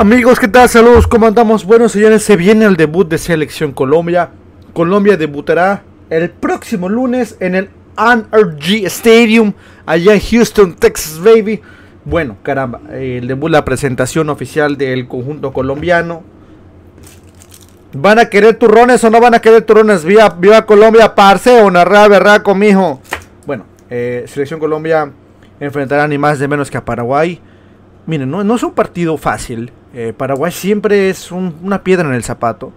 Amigos, ¿qué tal? Saludos, ¿cómo andamos? Bueno, señores, se viene el debut de Selección Colombia. Colombia debutará el próximo lunes en el NRG Stadium, allá en Houston, Texas, baby. Bueno, caramba, el debut, la presentación oficial del conjunto colombiano. ¿Van a querer turrones o no van a querer turrones? Viva, Colombia, parce, una verra conmigo. mijo. Bueno, eh, Selección Colombia enfrentará ni más ni menos que a Paraguay. Miren, no es un partido fácil eh, Paraguay siempre es una piedra en el zapato.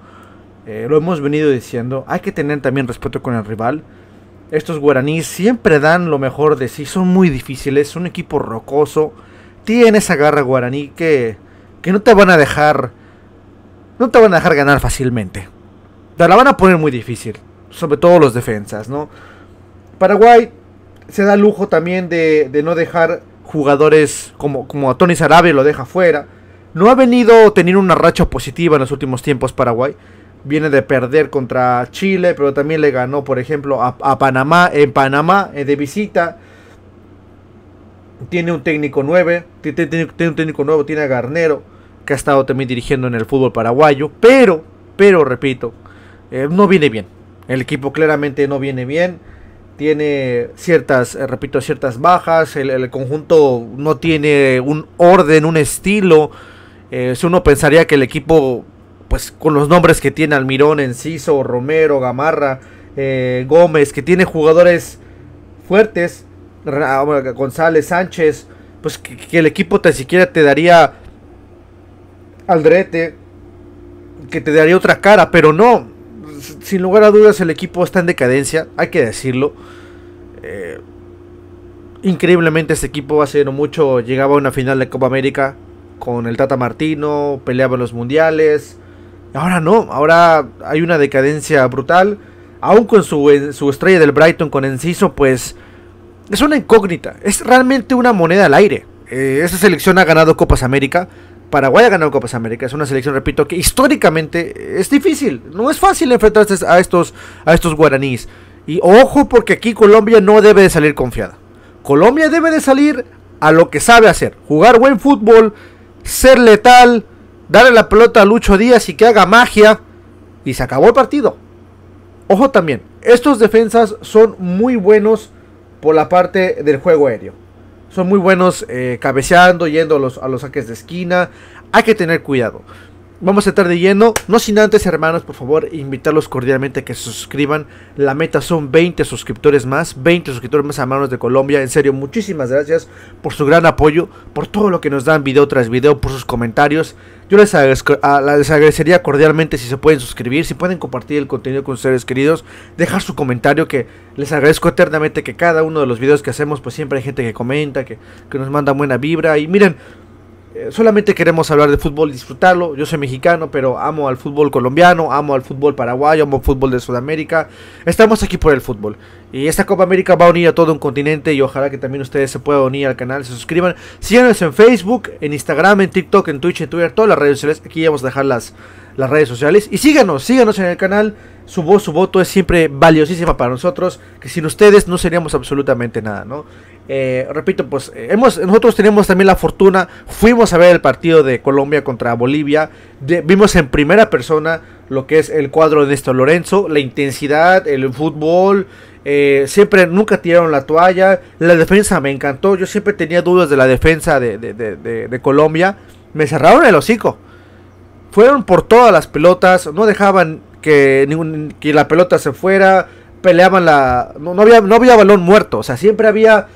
Eh, lo hemos venido diciendo. Hay que tener también respeto con el rival. Estos guaraníes siempre dan lo mejor de sí. Son muy difíciles. es un equipo rocoso. Tiene esa garra guaraní que, no te van a dejar. No te van a dejar ganar fácilmente. Te la van a poner muy difícil. Sobre todo los defensas, ¿no? Paraguay se da lujo también de, no dejar jugadores como, como a Tony Sarabia lo deja fuera no ha venido teniendo una racha positiva en los últimos tiempos Paraguay. Viene de perder contra Chile, pero también le ganó, por ejemplo, a, Panamá, en Panamá, eh, de visita. Tiene un técnico nuevo. tiene, un técnico nuevo, tiene a Garnero, que ha estado también dirigiendo en el fútbol paraguayo. Pero, pero, repito, eh, no viene bien. El equipo claramente no viene bien tiene ciertas, eh, repito, ciertas bajas, el, conjunto no tiene un orden, un estilo, eh, uno pensaría que el equipo, pues con los nombres que tiene Almirón, Enciso, Romero, Gamarra, eh, Gómez, que tiene jugadores fuertes, ah, González, Sánchez, pues que, el equipo tan siquiera te daría Aldrete, que te daría otra cara, pero no. Sin lugar a dudas, el equipo está en decadencia, hay que decirlo. Eh, increíblemente, este equipo hace mucho llegaba a una final de Copa América, con el Tata Martino, peleaba en los mundiales. Ahora no, ahora hay una decadencia brutal. Aún con su, su estrella del Brighton, con Enciso, pues es una incógnita. Es realmente una moneda al aire. Eh, Esa selección ha ganado Copas América. Paraguay ha ganado Copas América. Es una selección, repito, que históricamente es difícil. No es fácil enfrentarse a estos, a estos guaraníes. Y ojo porque aquí Colombia no debe de salir confiada. Colombia debe de salir a lo que sabe hacer. Jugar buen fútbol, ser letal, darle la pelota a Lucho Díaz y que haga magia. Y se acabó el partido. Ojo también, estos defensas son muy buenos por la parte del juego aéreo. Son muy buenos eh, cabeceando, yendo los, a los saques de esquina. Hay que tener cuidado. Vamos a estar de lleno, no sin antes hermanos, por favor, invitarlos cordialmente a que se suscriban. La meta son 20 suscriptores más, 20 suscriptores más hermanos de Colombia. En serio, muchísimas gracias por su gran apoyo, por todo lo que nos dan video tras video, por sus comentarios. Yo les, ah, agradecería cordialmente si se pueden suscribir, si pueden compartir el contenido con sus seres queridos, dejar su comentario que les agradezco eternamente que cada uno de los videos que hacemos, pues siempre hay gente que comenta, que, que nos manda buena vibra. Y miren, eh, solamente queremos hablar de fútbol, disfrutarlo. Yo soy mexicano, pero amo al fútbol colombiano, amo al fútbol paraguayo, amo al fútbol de Sudamérica. Estamos aquí por el fútbol. Y esta Copa América va a unir a todo un continente y ojalá que también ustedes se puedan unir al canal, se suscriban. Síganos en Facebook, en Instagram, en TikTok, en Twitch, en Twitter, todas las redes sociales. Aquí vamos a dejar las, las redes sociales. Y síganos, síganos en el canal. Su voz, su voto es siempre valiosísima para nosotros. Que sin ustedes no seríamos absolutamente nada, ¿no? Eh, repito, pues eh, hemos, nosotros tenemos también la fortuna. Fuimos a ver el partido de Colombia contra Bolivia. vimos en primera persona lo que es el cuadro de Néstor Lorenzo. La intensidad, el fútbol. Eh, siempre, nunca tiraron la toalla. La defensa me encantó. Yo siempre tenía dudas de la defensa de Colombia. Me cerraron el hocico. Fueron por todas las pelotas, no dejaban que, ningún, que la pelota se fuera, peleaban la... No, había, no había balón muerto, o sea, siempre había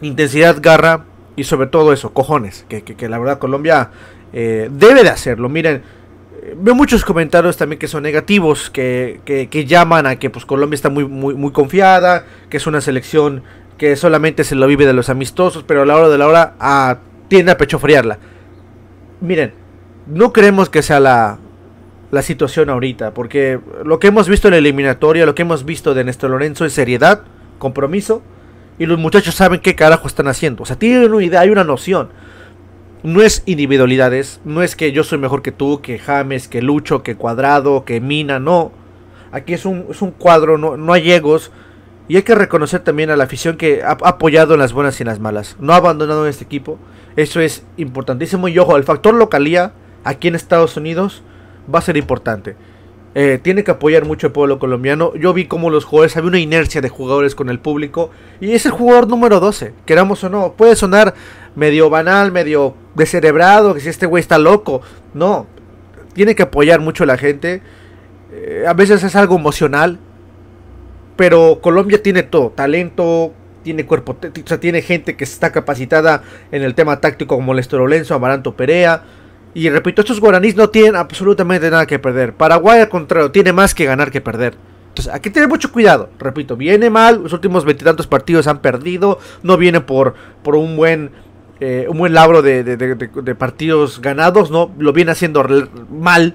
intensidad, garra y sobre todo eso, cojones, que, la verdad Colombia eh, debe de hacerlo. Miren, eh, veo muchos comentarios también que son negativos, que, que, que, llaman a que pues Colombia está muy, muy, confiada, que es una selección que solamente se lo vive de los amistosos, pero a la hora de la hora ah, tiende a pechofriarla. Miren, no creemos que sea la, situación ahorita, porque lo que hemos visto en la eliminatoria, lo que hemos visto de Néstor Lorenzo es seriedad, compromiso, y los muchachos saben qué carajo están haciendo. O sea, tienen una idea, hay una noción. No es individualidades, no es que yo soy mejor que tú, que James, que Lucho, que Cuadrado, que Mina, no. Aquí es un, cuadro, no, hay egos. Y hay que reconocer también a la afición que ha apoyado en las buenas y en las malas. No ha abandonado este equipo. Eso es importantísimo. Y ojo, el factor localía aquí en Estados Unidos va a ser importante. Eh, tiene que apoyar mucho el pueblo colombiano. Yo vi como los jugadores, había una inercia de jugadores con el público. Y es el jugador número 12, queramos o no. Puede sonar medio banal, medio descerebrado, que si este güey está loco. No, tiene que apoyar mucho a la gente. Eh, a veces es algo emocional. Pero Colombia tiene todo, talento, tiene cuerpo, o sea, tiene gente que está capacitada en el tema táctico como Lorenzo, Amaranto Perea. Y repito, estos guaraníes no tienen absolutamente nada que perder. Paraguay, al contrario, tiene más que ganar que perder. Entonces, aquí tiene mucho cuidado. Repito, viene mal. Los últimos veintitantos partidos han perdido. No viene por, por un buen. Eh, un buen labro de, partidos ganados, ¿no? Lo viene haciendo mal.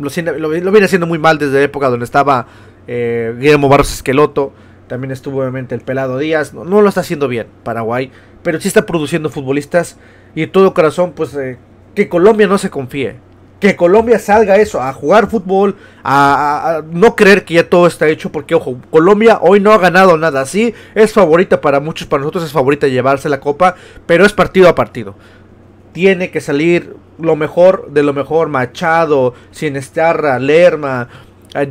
Lo, viene haciendo muy mal desde la época donde estaba eh, Guillermo Barros Esqueloto. También estuvo obviamente el pelado Díaz. No, no, lo está haciendo bien Paraguay. Pero sí está produciendo futbolistas. Y todo corazón, pues eh, que Colombia no se confíe. Que Colombia salga eso, a jugar fútbol, a, no creer que ya todo está hecho, porque ojo, Colombia hoy no ha ganado nada. así es favorita para muchos, para nosotros es favorita llevarse la copa, pero es partido a partido. Tiene que salir lo mejor de lo mejor, Machado, Sinesterra, Lerma, eh,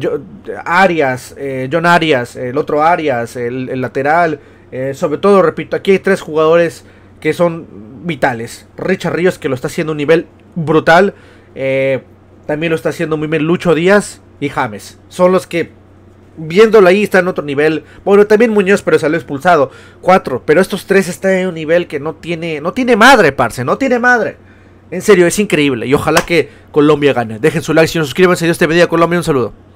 Arias, eh, John Arias, el otro Arias, el, lateral. Eh, sobre todo, repito, aquí hay tres jugadores que son vitales. Richard Ríos que lo está haciendo un nivel brutal. Eh, también lo está haciendo muy bien Lucho Díaz y James. Son los que viéndolo ahí están en otro nivel. Bueno, también Muñoz, pero salió expulsado. Cuatro. Pero estos tres están en un nivel que no tiene. No tiene madre, parce. No tiene madre. En serio, es increíble. Y ojalá que Colombia gane. Dejen su like si no suscríbanse. Dios te bendiga, Colombia. Un saludo.